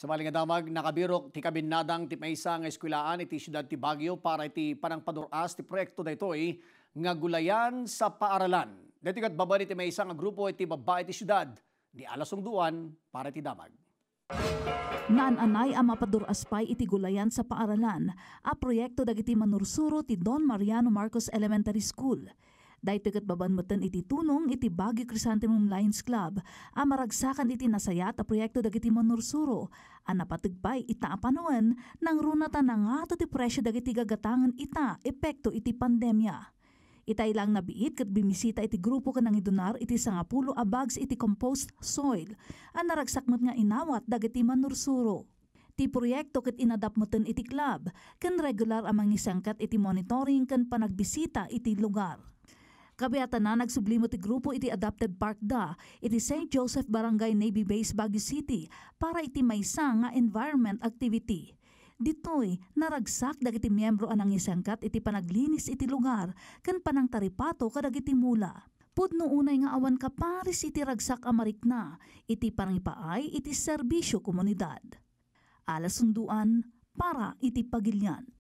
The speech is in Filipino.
Sa nga nakabirok ti kabinadang ti maysa nga eskwilaan iti siyudad ti Baguio para iti panangpaduras ti proyekto daytoy eh, nga gulayan sa paaralan. Dito kat babali ti maysa nga grupo iti babae ti siyudad ni alasong duan para iti damag. Naananay ang mapaduras pa'y iti gulayan sa paaralan, a proyekto dagiti manursuro ti Don Mariano Marcos Elementary School. Daitikat babanmatan iti tunong iti Baguio Chrysanthemum Lions Club. A maragsakan iti nasayat a proyekto dagiti manursuro. A napatigpay ita apanoan nang runata na nga to ti presyo dagiti gagatangan ita epekto iti pandemya. Ita lang nabiit kat bimisita iti grupo nang idunar iti sangapulo a bags iti compost soil. Ang naragsakmat nga inawat dagiti manursuro. Ti proyekto kat inadapmatan iti club, kan regular amang isangkat iti monitoring kan panagbisita iti lugar na nagsublimo ti grupo iti adapted park da, iti St. Joseph Barangay Navy Base Baguio City para iti maysa nga environment activity. Ditoy, naragsak dagiti miyembro anang isangkat iti panaglinis iti lugar, kan panang taripato kadagiti mula. Pudno unay nga awan ka paris iti ragsak amarikna, iti panangipaay iti serbisyo komunidad. Alas sunduan, para iti pagilian.